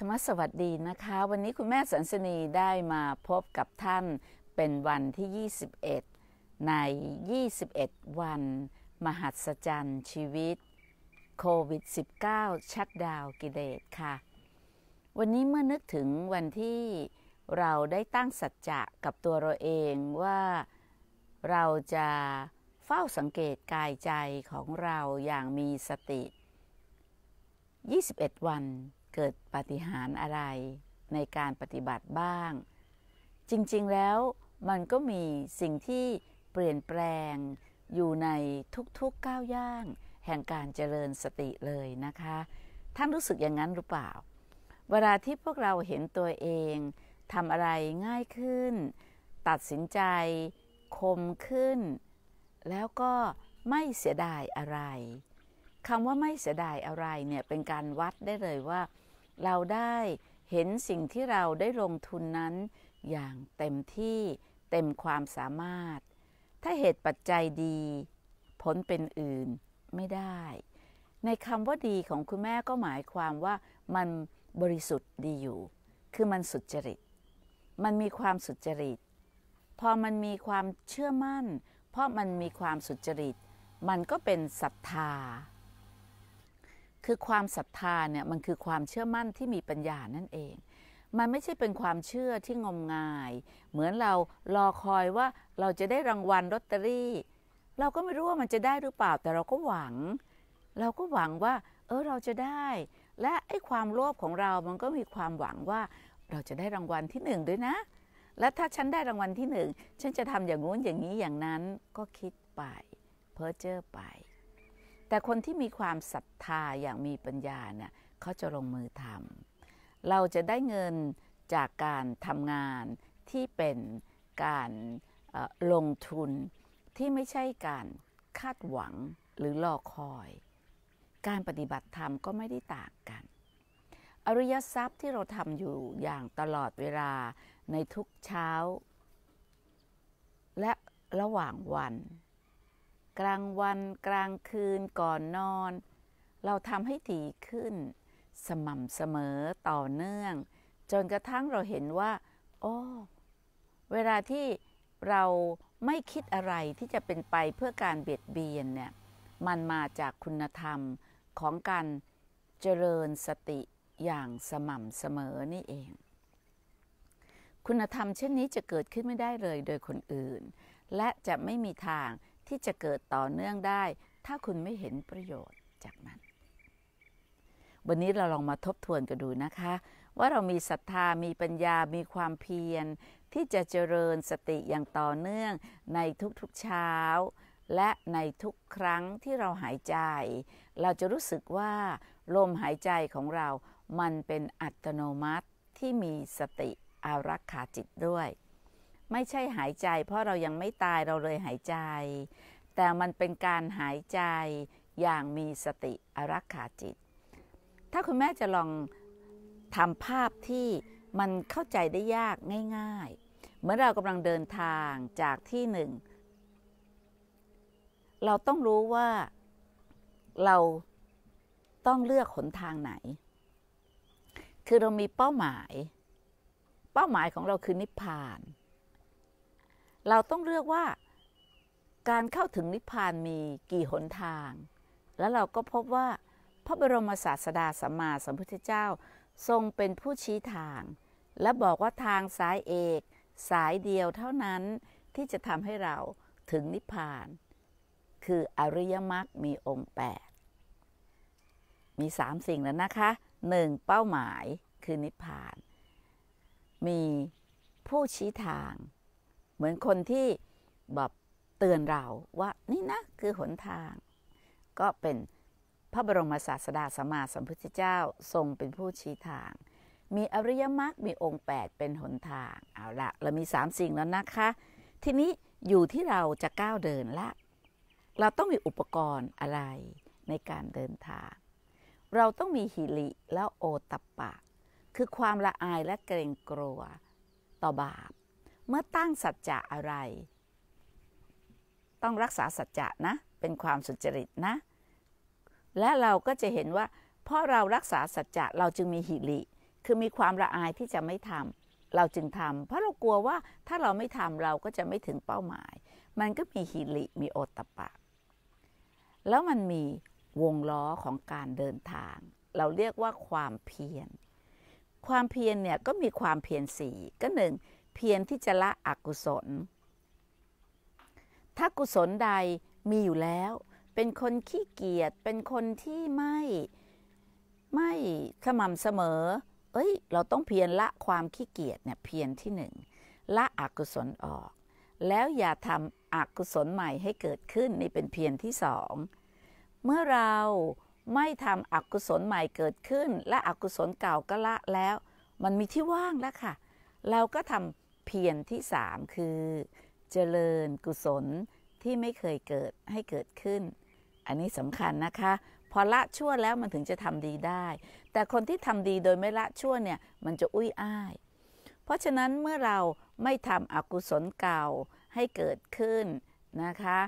ธรรมสวัสดีนะคะ วันนี้คุณแม่สันสนีได้มาพบกับท่านเป็นวันที่ 21 ใน 21 วัน มหัศจรรย์ชีวิต โควิด -19 ชัดดาวกิเลสค่ะ วันนี้เมื่อนึกถึงวันที่เราได้ตั้งสัจจะกับตัวเราเองว่าเราจะเฝ้าสังเกตกายใจของเราอย่างมีสติ 21 วันเกิดปฏิหารอะไรในการปฏิบัติบ้าง จริงๆ แล้วมันก็มีสิ่งที่เปลี่ยนแปลงอยู่ในทุกๆ ก้าวย่าง แห่งการเจริญสติเลยนะคะ ท่านรู้สึกอย่างนั้นหรือเปล่า เวลาที่พวกเราเห็นตัวเองทำอะไรง่ายขึ้น ตัดสินใจคมขึ้น แล้วก็ไม่เสียดายอะไรคำว่าไม่เสียดายอะไรเนี่ยเป็นการวัดได้เลยว่าเราได้เห็นสิ่งที่เราได้ลงทุนนั้น อย่างเต็มที่เต็มความสามารถ ถ้าเหตุปัจจัยดี ผลเป็นอื่นไม่ได้ ในคำว่าดีของคุณแม่ก็หมายความว่ามันบริสุทธิ์ดีอยู่ คือมันสุจริต มันมีความสุจริต พอมันมีความเชื่อมั่น เพราะมันมีความสุจริต มันก็เป็นศรัทธาคือความศรัทธาเนี่ยมันคือความเชื่อมั่นที่มีปัญญานั่นเอง มันไม่ใช่เป็นความเชื่อที่งมงาย เหมือนเรารอคอยว่าเราจะได้รางวัลลอตเตอรี่ เราก็ไม่รู้ว่ามันจะได้หรือเปล่าแต่เราก็หวัง เราก็หวังว่า เออเราจะได้ และไอ้ความโลภของเรา มันก็มีความหวังว่าเราจะได้รางวัลที่หนึ่งด้วยนะ และถ้าฉันได้รางวัลที่หนึ่งฉันจะทำอย่างงู้นอย่างนี้อย่างนั้นก็คิดไปเพ้อเจ้อไปแต่คนที่มีความศรัทธา อย่างมีปัญญา เนี่ย เขาจะลงมือทำเราจะได้เงินจากการทำงานที่เป็นการลงทุนที่ไม่ใช่การคาดหวังหรือรอคอย การปฏิบัติธรรมก็ไม่ได้ต่างกัน อริยทรัพย์ที่เราทำอยู่อย่างตลอดเวลาในทุกเช้า และระหว่างวันกลางวันกลางคืนก่อนนอน เราทำให้ถี่ขึ้น สม่ำเสมอต่อเนื่องจนกระทั่งเราเห็นว่าโอ้เวลาที่เราไม่คิดอะไรที่จะเป็นไปเพื่อการเบียดเบียนเนี่ยมันมาจากคุณธรรมของการเจริญสติอย่างสม่ำเสมอนี่เอง คุณธรรมเช่นนี้จะเกิดขึ้นไม่ได้เลยโดยคนอื่น และจะไม่มีทางที่จะเกิดต่อเนื่องได้ ถ้าคุณไม่เห็นประโยชน์จากมัน วันนี้เราลองมาทบทวนกันดูนะคะ ว่าเรามีศรัทธามีปัญญา มีความเพียร ที่จะเจริญสติอย่างต่อเนื่อง ในทุกๆเช้า และในทุกครั้งที่เราหายใจ เราจะรู้สึกว่าลมหายใจของเรามันเป็นอัตโนมัติที่มีสติอารักขาจิตด้วยไม่ใช่หายใจเพราะเรายังไม่ตายเราเลยหายใจ แต่มันเป็นการหายใจอย่างมีสติอรักขาจิต ถ้าคุณแม่จะลองทำภาพที่มันเข้าใจได้ยากง่าย ๆ เหมือนเรากำลังเดินทางจากที่หนึ่ง เราต้องรู้ว่าเราต้องเลือกหนทางไหน คือเรามีเป้าหมาย เป้าหมายของเราคือนิพพานเราต้องเลือกว่าการเข้าถึงนิพพานมีกี่หนทาง แล้วเราก็พบว่าพระบรมศาสดาสัมมาสัมพุทธเจ้าทรงเป็นผู้ชี้ทาง และบอกว่าทางสายเอก สายเดียวเท่านั้นที่จะทำให้เราถึงนิพพาน คืออริยมรรคมีองค์8 มี 3 สิ่งแล้วนะคะ 1. เป้าหมายคือนิพพาน มีผู้ชี้ทางเหมือนคนที่แบบเตือนเราว่านี่นะ คือหนทาง ก็เป็นพระบรมศาสดาสัมมาสัมพุทธเจ้าทรงเป็นผู้ชี้ทาง มีอริยมรรคมีองค์ 8 เป็นหนทางเอาละเรามี 3 สิ่งแล้ว นะคะ ทีนี้อยู่ที่เราจะก้าวเดินละ เราต้องมีอุปกรณ์อะไรในการเดินทาง เราต้องมีหิริแล้วโอตัปปะ คือความละอายและเกรงกลัวต่อบาปเมื่อตั้งสัจจะอะไร ต้องรักษาสัจจะนะ เป็นความสุจริตนะ และเราก็จะเห็นว่า เพราะเรารักษาสัจจะ เราจึงมีหิริ คือมีความละอายที่จะไม่ทำเราจึงทำ เพราะเรากลัวว่าถ้าเราไม่ทำ เราก็จะไม่ถึงเป้าหมาย มันก็มีหิริ มีโอตตะปะ แล้วมันมีวงล้อของการเดินทาง เราเรียกว่าความเพียร ความเพียรเนี่ยก็มีความเพียรสี่ก็หนึ่งเพียรที่จะละอกุศล ถ้ากุศลใดมีอยู่แล้ว เป็นคนขี้เกียจ เป็นคนที่ไม่ไม่สม่ำเสมอ เอ้ย เราต้องเพียรละความขี้เกียจเนี่ยเพียรที่หนึ่ง ละอกุศลออก แล้วอย่าทำอกุศลใหม่ให้เกิดขึ้นนี่เป็นเพียรที่สอง เมื่อเราไม่ทำอกุศลใหม่เกิดขึ้น และอกุศลเก่าก็ละแล้ว มันมีที่ว่างแล้วค่ะ เราก็ทำเพียรที่สามคือเจริญกุศลที่ไม่เคยเกิดให้เกิดขึ้น อันนี้สำคัญนะคะ พอละชั่วแล้วมันถึงจะทำดีได้ แต่คนที่ทำดีโดยไม่ละชั่วเนี่ย มันจะอุ้ยอ้ายเพราะฉะนั้นเมื่อเราไม่ทำอกุศลเก่าให้เกิดขึ้นนะคะ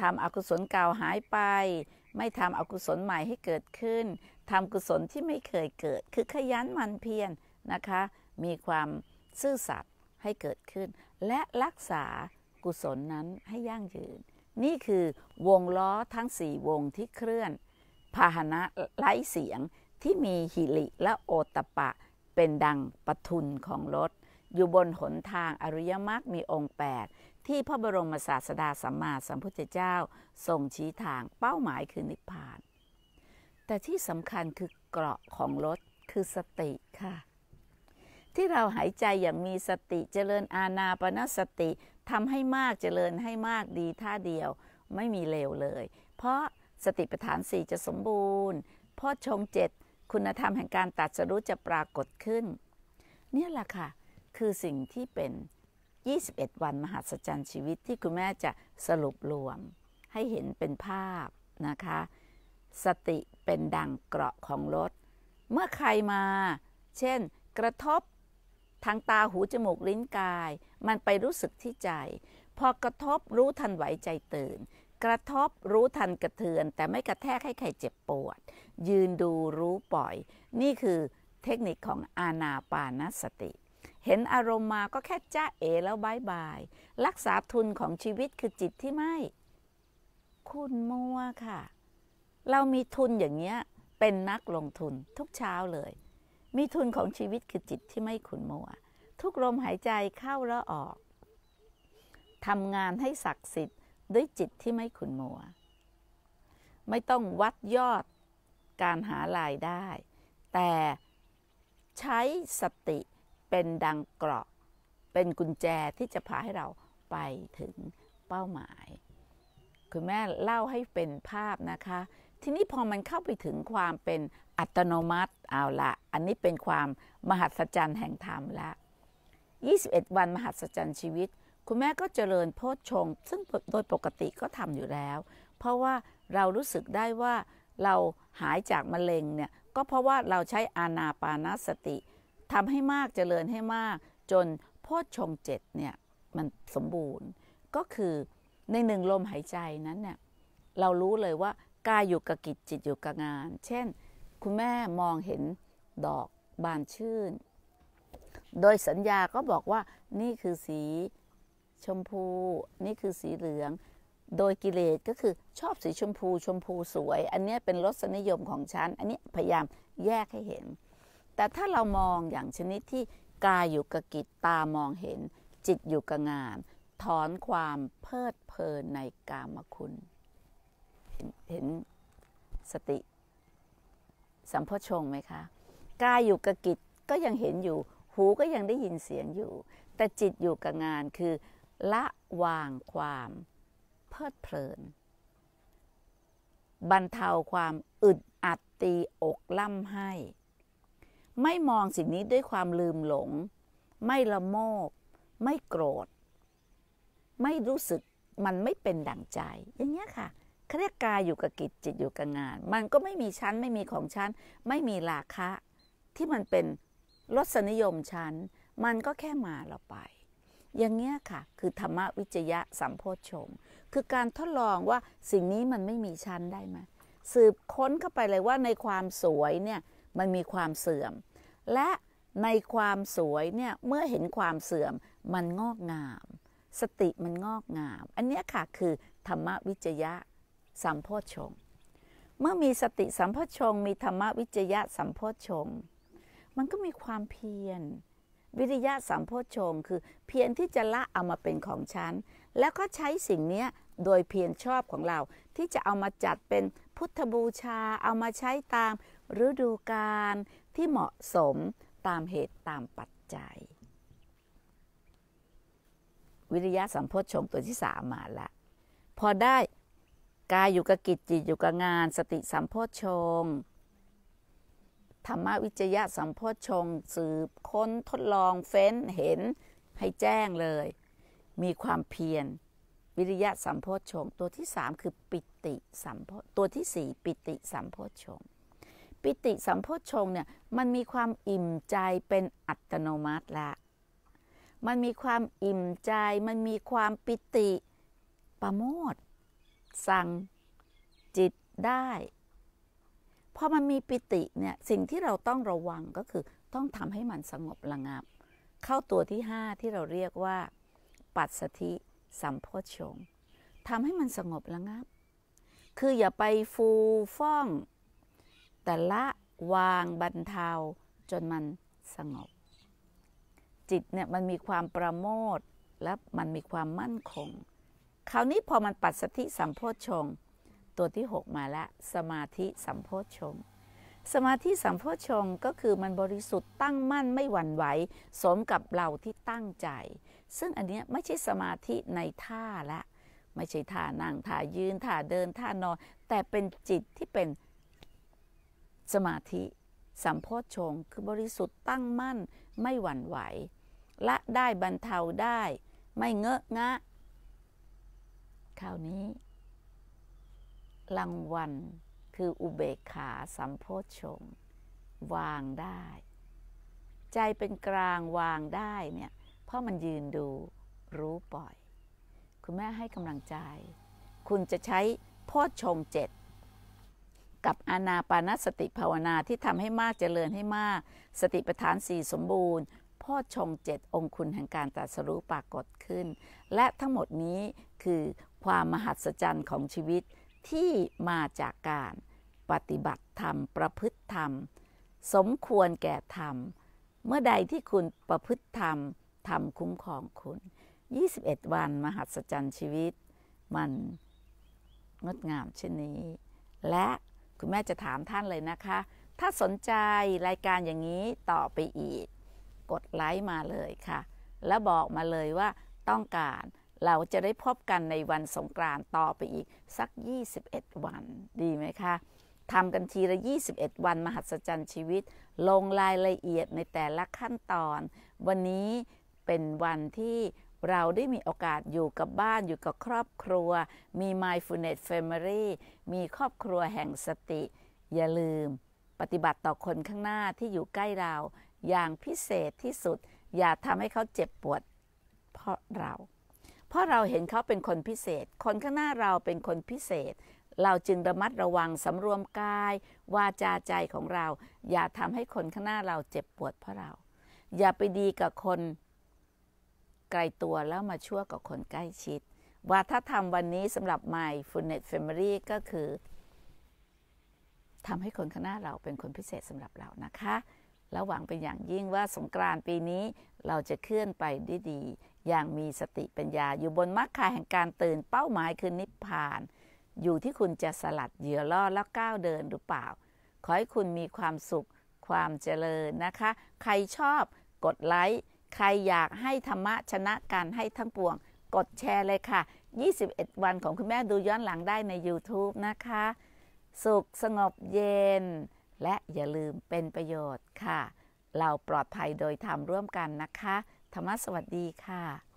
ทำอกุศลเก่าหายไป ไม่ทำอกุศลใหม่ให้เกิดขึ้นทำกุศลที่ไม่เคยเกิด คือขยันมันเพียรนนะคะมีความซื่อสัตย์ให้เกิดขึ้น และรักษากุศลนั้นให้ยั่งยืน นี่คือวงล้อทั้งสี่วงที่เคลื่อน พาหนะไร้เสียงที่มีหิริและโอตปะเป็นดังปทุนของรถ อยู่บนหนทางอริยมรรคมีองค์8ที่พระบรมศาสดาสัมมาสัมพุทธเจ้า ทรงชี้ทางเป้าหมายคือนิพพาน แต่ที่สำคัญคือเกราะของรถคือสติค่ะที่เราหายใจอย่างมีสติเจริญอาณาปณสติทำให้มากเจริญให้มากดีท่าเดียวไม่มีเลวเลย เพราะสติปัฏฐานสี่จะสมบูรณ์พ่อชงเจ็ดคุณธรรมแห่งการตัดสรู้จะปรากฏขึ้น เนี่ยแหละค่ะ คือสิ่งที่เป็น 21 วันมหัศจรรย์ชีวิตที่คุณแม่จะสรุปรวมให้เห็นเป็นภาพนะคะ สติเป็นดังเกราะของรถเมื่อใครมา เช่นกระทบทางตาหูจมูกลิ้นกาย มันไปรู้สึกที่ใจ พอกระทบรู้ทันไหวใจตื่น กระทบรู้ทันกระเทือน แต่ไม่กระแทกให้ใครเจ็บปวด ยืนดูรู้ปล่อย นี่คือเทคนิคของอาณาปานสติ เห็นอารมณ์มาก็แค่จ้าเอแล้วบาย บายรักษาทุนของชีวิตคือจิตที่ไม่ คุณมัวค่ะ เรามีทุนอย่างเงี้ยเป็นนักลงทุนทุกเช้าเลยมีทุนของชีวิตคือจิตที่ไม่ขุนมัว ทุกลมหายใจเข้าแล้วออก ทำงานให้ศักดิ์สิทธิ์ด้วยจิตที่ไม่ขุนมัว ไม่ต้องวัดยอดการหารายได้ แต่ใช้สติเป็นดังเกราะ เป็นกุญแจที่จะพาให้เราไปถึงเป้าหมาย คุณแม่เล่าให้เป็นภาพนะคะ ทีนี้พอมันเข้าไปถึงความเป็นอัตโนมัติเอาละ อันนี้เป็นความมหัศจรรย์แห่งธรรมละ 21 วันมหัศจรรย์ชีวิต คุณแม่ก็เจริญโพชฌงซึ่งโดยปกติก็ทำอยู่แล้ว เพราะว่าเรารู้สึกได้ว่าเราหายจากมะเร็งเนี่ย ก็เพราะว่าเราใช้อานาปานาสติทำให้มากเจริญให้มาก จนโพชฌงเจ็ดเนี่ย มันสมบูรณ์ ก็คือในหนึ่งลมหายใจนั้นเนี่ยเรารู้เลยว่ากายอยู่กับกิจจิตอยู่กับงาน เช่นคุณแม่มองเห็นดอกบานชื่น โดยสัญญาก็บอกว่า นี่คือสีชมพู นี่คือสีเหลือง โดยกิเลสก็คือชอบสีชมพู ชมพูสวย อันนี้เป็นรสนิยมของฉัน อันนี้พยายามแยกให้เห็น แต่ถ้าเรามองอย่างชนิดที่กายอยู่กับกิจตามองเห็น จิตอยู่กับงาน ถอนความเพลิดเพลินในกามคุณ เห็นสติสัมโพชงไหมคะ กายอยู่กับกิจก็ยังเห็นอยู่ หูก็ยังได้ยินเสียงอยู่ แต่จิตอยู่กับงานคือ ละวางความเพลิดเพลิน บรรเทาความอึดอัดตีอกล่ำให้ ไม่มองสิ่งนี้ด้วยความลืมหลง ไม่ละโมบไม่โกรธ ไม่รู้สึกมันไม่เป็นดั่งใจ อย่างเงี้ยค่ะเขาเรียกกายอยู่กับกิจจิตอยู่กับงาน มันก็ไม่มีชั้นไม่มีของชั้น ไม่มีราคะที่มันเป็นรสนิยมชั้น มันก็แค่มาเราไป อย่างเงี้ยค่ะคือธรรมวิจยะสัมโพชงคือการทดลองว่าสิ่งนี้มันไม่มีชั้นได้ไหมสืบค้นเข้าไปเลยว่าในความสวยเนี่ยมันมีความเสื่อม และในความสวยเนี่ยเมื่อเห็นความเสื่อมมันงอกงาม สติมันงอกงาม อันนี้ค่ะคือธรรมวิจยะสัมโพชงเมื่อมีสติสัมโพชงมีธรรมวิจยะสัมโพชงมันก็มีความเพียรวิริยะสัมโพชงคือเพียรที่จะละเอามาเป็นของฉัน แล้วก็ใช้สิ่งนี้โดยเพียรชอบของเราที่จะเอามาจัดเป็นพุทธบูชาเอามาใช้ตามฤดูกาลที่เหมาะสมตามเหตุตามปัจจัย วิริยะสัมโพชงตัวที่สามมาละ พอได้กายอยู่กับกิจจิตอยู่กับงานสติสัมโพชฌงธรรมวิจยะสัมโพชฌงสืบค้นทดลองเฟ้นเห็นให้แจ้งเลย มีความเพียรวิริยะสัมโพชฌงตัวที่สามคือปิติสัมโพตัวที่สี่ปิติสัมโพชฌงปิติสัมโพชฌงเนี่ยมันมีความอิ่มใจเป็นอัตโนมัติละมันมีความอิ่มใจมันมีความปิติประโมทสั่งจิตได้ พอมันมีปิติเนี่ยสิ่งที่เราต้องระวังก็คือ ต้องทำให้มันสงบระงับ เข้าตัวที่ห้าที่เราเรียกว่าปัสสธิสัมโพชงทำให้มันสงบระงับ คืออย่าไปฟูฟ่อง แต่ละวางบรรเทาจนมันสงบ จิตเนี่ยมันมีความประโมท และมันมีความมั่นคงคราวนี้พอมันปัดสติสัมโพชฌงตัวที่ 6 มาละสมาธิสัมโพชฌงสมาธิสัมโพชฌงก็คือมันบริสุทธิ์ตั้งมั่นไม่หวั่นไหว สมกับเราที่ตั้งใจ ซึ่งอันเนี้ยไม่ใช่สมาธิในท่าละ ไม่ใช่ท่านั่งท่ายืนท่าเดินท่านอนแต่เป็นจิตที่เป็นสมาธิสัมโพชฌงคือบริสุทธิ์ตั้งมั่นไม่หวั่นไหวละได้บรรเทาได้ไม่เงอะงะคราวนี้ รางวัลคืออุเบกขาสัมโพชฌงวางได้ ใจเป็นกลางวางได้เนี่ยเพราะมันยืนดูรู้ปล่อย คุณแม่ให้กำลังใจ คุณจะใช้โพชฌงเจ็ด กับอานาปานสติภาวนา ที่ทำให้มากเจริญให้มาก สติปัฏฐานสี่สมบูรณ์พ่อชงเจ็ดองคุณแห่งการตรัสรู้ปรากฏขึ้น และทั้งหมดนี้คือความมหัศจรรย์ของชีวิตที่มาจากการปฏิบัติธรรมประพฤติธรรม สมควรแก่ธรรม เมื่อใดที่คุณประพฤติธรรมธรรมคุ้มครองคุณ 21 วันมหัศจรรย์ชีวิตมันงดงามเช่นนี้ และคุณแม่จะถามท่านเลยนะคะ ถ้าสนใจรายการอย่างนี้ต่อไปอีก กดไลค์มาเลยค่ะ แล้วบอกมาเลยว่าต้องการเราจะได้พบกันในวันสงกรานต์ต่อไปอีกสัก 21 วัน ดีไหมคะ ทำกันทีละ 21 วัน มหัศจรรย์ชีวิต ลงรายละเอียดในแต่ละขั้นตอน วันนี้เป็นวันที่เราได้มีโอกาสอยู่กับบ้านอยู่กับครอบครัว มี mindfulness family มีครอบครัวแห่งสติ อย่าลืมปฏิบัติต่อคนข้างหน้าที่อยู่ใกล้เราอย่างพิเศษที่สุด อย่าทำให้เขาเจ็บปวด เพราะเราเพราะเราเห็นเขาเป็นคนพิเศษ คนข้างหน้าเราเป็นคนพิเศษ เราจึงระมัดระวังสำรวมกาย วาจาใจของเรา อย่าทำให้คนข้างหน้าเราเจ็บปวดเพราะเรา อย่าไปดีกับคนไกลตัวแล้วมาชั่วกับคนใกล้ชิด วาทธรรมวันนี้สำหรับม่ฟูเนตเฟมิลี่ก็คือทำให้คนข้างหน้าเราเป็นคนพิเศษสำหรับเรานะคะ แล้วหวังเป็นอย่างยิ่งว่าสงกรานต์ปีนี้เราจะเคลื่อนไปได้ดีอย่างมีสติปัญญา อยู่บนมรรคาแห่งการตื่น เป้าหมายคือนิพพาน อยู่ที่คุณจะสลัดเหยื่อล่อ แล้วก้าวเดินหรือเปล่า ขอให้คุณมีความสุขความเจริญนะคะ ใครชอบกดไลค์ ใครอยากให้ธรรมะชนะการให้ทั้งปวงกดแชร์เลยค่ะ 21 วันของคุณแม่ดูย้อนหลังได้ใน YouTube นะคะ สุขสงบเย็น และอย่าลืมเป็นประโยชน์ค่ะ เราปลอดภัยโดยทำร่วมกันนะคะธรรมะสวัสดีค่ะ